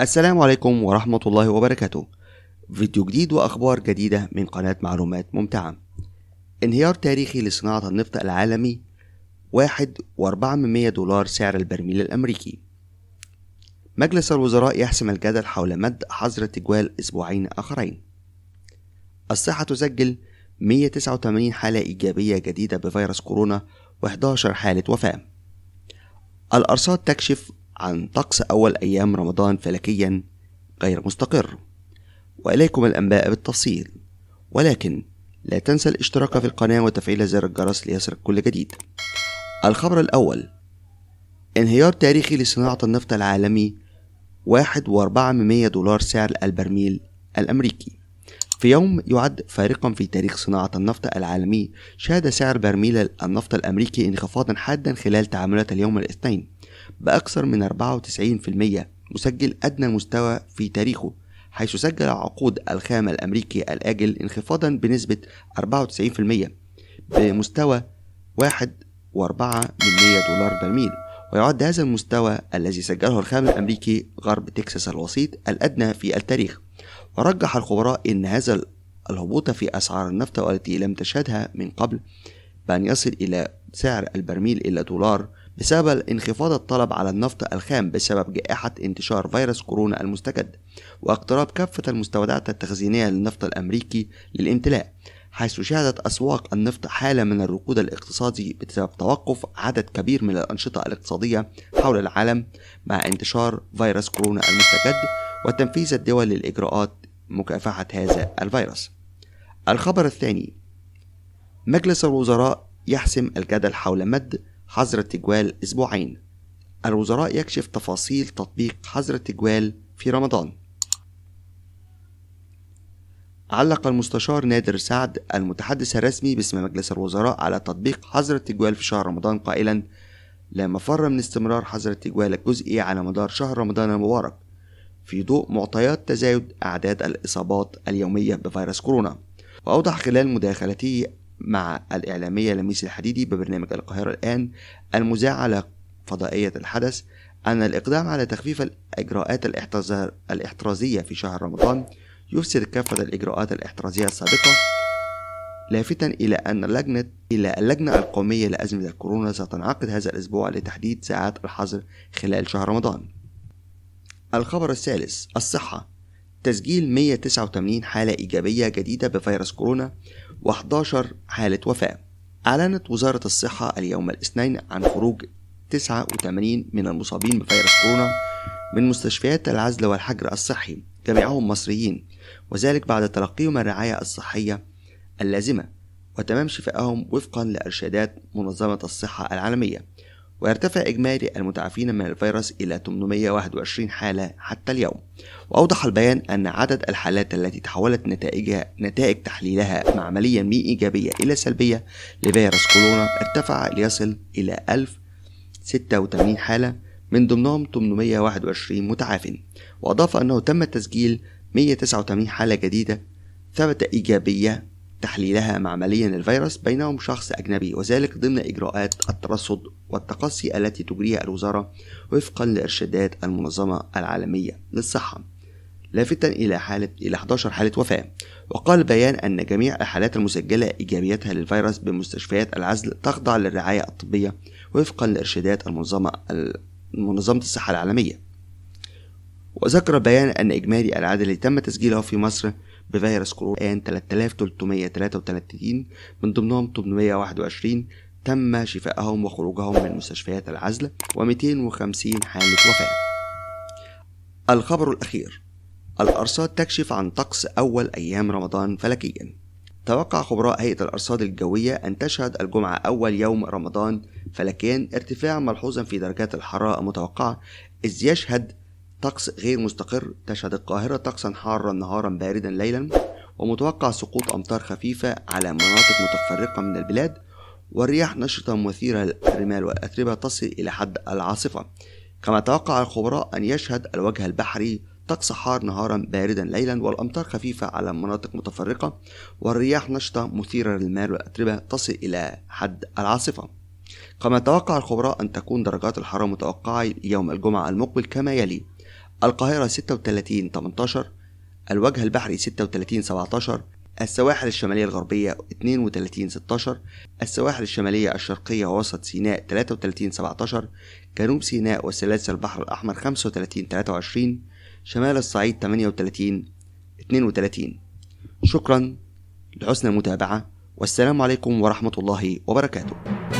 السلام عليكم ورحمة الله وبركاته فيديو جديد وأخبار جديدة من قناة معلومات ممتعة انهيار تاريخي لصناعة النفط العالمي واحد وأربعة من مية دولار سعر البرميل الأمريكي مجلس الوزراء يحسم الجدل حول مد حظر التجوال أسبوعين آخرين الصحة تسجل 189 حالة إيجابية جديدة بفيروس كورونا و11 حالة وفاة الأرصاد تكشف عن طقس أول أيام رمضان فلكيا غير مستقر وإليكم الأنباء بالتفصيل ولكن لا تنسى الاشتراك في القناة وتفعيل زر الجرس ليصلك كل جديد الخبر الأول انهيار تاريخي لصناعة النفط العالمي واحد وأربعة مية دولار سعر البرميل الأمريكي في يوم يعد فارقا في تاريخ صناعة النفط العالمي شهد سعر برميل النفط الأمريكي انخفاضا حادا خلال تعاملات اليوم الاثنين بأكثر من 94% مسجل أدنى مستوى في تاريخه حيث سجل عقود الخام الأمريكي الآجل انخفاضا بنسبة 94% بمستوى 1.4 دولار برميل ويعد هذا المستوى الذي سجله الخام الأمريكي غرب تكساس الوسيط الأدنى في التاريخ ورجح الخبراء أن هذا الهبوط في أسعار النفط والتي لم تشهدها من قبل بأن يصل إلى سعر البرميل إلى دولار بسبب انخفاض الطلب على النفط الخام بسبب جائحة انتشار فيروس كورونا المستجد واقتراب كافة المستودعات التخزينية للنفط الأمريكي للامتلاء حيث شهدت أسواق النفط حالة من الركود الاقتصادي بسبب توقف عدد كبير من الأنشطة الاقتصادية حول العالم مع انتشار فيروس كورونا المستجد وتنفيذ الدول للإجراءات مكافحة هذا الفيروس الخبر الثاني مجلس الوزراء يحسم الجدل حول مد حظر التجوال أسبوعين الوزراء يكشف تفاصيل تطبيق حظر التجوال في رمضان علق المستشار نادر سعد المتحدث الرسمي باسم مجلس الوزراء على تطبيق حظر التجوال في شهر رمضان قائلا لا مفر من استمرار حظر التجوال الجزئي على مدار شهر رمضان المبارك في ضوء معطيات تزايد أعداد الإصابات اليومية بفيروس كورونا وأوضح خلال مداخلته مع الإعلامية لميس الحديدي ببرنامج القاهرة الآن على فضائية الحدث أن الإقدام على تخفيف الإجراءات الاحترازية في شهر رمضان يفسد كافة الإجراءات الاحترازية السابقة لافتا إلى أن لجنة إلى اللجنة القومية لأزمة الكورونا ستنعقد هذا الأسبوع لتحديد ساعات الحظر خلال شهر رمضان. الخبر الثالث الصحة تسجيل 189 حالة إيجابية جديدة بفيروس كورونا و11 حالة وفاة أعلنت وزارة الصحة اليوم الاثنين عن خروج 89 من المصابين بفيروس كورونا من مستشفيات العزل والحجر الصحي جميعهم مصريين وذلك بعد تلقيهم الرعاية الصحية اللازمة وتمام شفائهم وفقا لإرشادات منظمة الصحة العالمية ويرتفع إجمالي المتعافين من الفيروس إلى 821 حالة حتى اليوم وأوضح البيان أن عدد الحالات التي تحولت نتائجها نتائج تحليلها مع عملية مي إيجابية إلى سلبية لفيروس كورونا ارتفع ليصل إلى 1086 حالة من ضمنهم 821 متعاف وأضاف أنه تم تسجيل 189 حالة جديدة ثبت إيجابية تحليلها معمليا للفيروس بينهم شخص أجنبي وذلك ضمن إجراءات الترصد والتقصي التي تجريها الوزارة وفقا لإرشادات المنظمة العالمية للصحة لافتا إلى حالة إلى 11 حالة وفاة وقال بيان أن جميع الحالات المسجلة إيجابيتها للفيروس بمستشفيات العزل تخضع للرعاية الطبية وفقا لإرشادات المنظمة منظمة الصحة العالمية وذكر بيان أن إجمالي الأعداد اللي تم تسجيلها في مصر بفيروس كورونا الآن 3333 من ضمنهم 821 تم شفائهم وخروجهم من مستشفيات العزل و250 حالة وفاة الخبر الأخير الأرصاد تكشف عن طقس أول أيام رمضان فلكيا توقع خبراء هيئة الأرصاد الجوية أن تشهد الجمعة أول يوم رمضان فلكيا ارتفاع ملحوظا في درجات الحرارة المتوقعة إذ يشهد طقس غير مستقر تشهد القاهرة طقسا حارا نهارا باردا ليلا ومتوقع سقوط أمطار خفيفة على مناطق متفرقة من البلاد والرياح نشطة مثيرة للرمال والأتربة تصل إلى حد العاصفة كما توقع الخبراء أن يشهد الوجه البحري طقس حار نهارا باردا ليلا والأمطار خفيفة على مناطق متفرقة والرياح نشطة مثيرة للمال والأتربة تصل إلى حد العاصفة كما توقع الخبراء أن تكون درجات الحرارة متوقعة يوم الجمعة المقبل كما يلي القاهرة 36 18 الوجه البحري 36 17 السواحل الشمالية الغربية 32 16 السواحل الشمالية الشرقية ووسط سيناء 33 17 جنوب سيناء وسلاسل البحر الأحمر 35 23 شمال الصعيد 38 32 شكرا لحسن المتابعة والسلام عليكم ورحمة الله وبركاته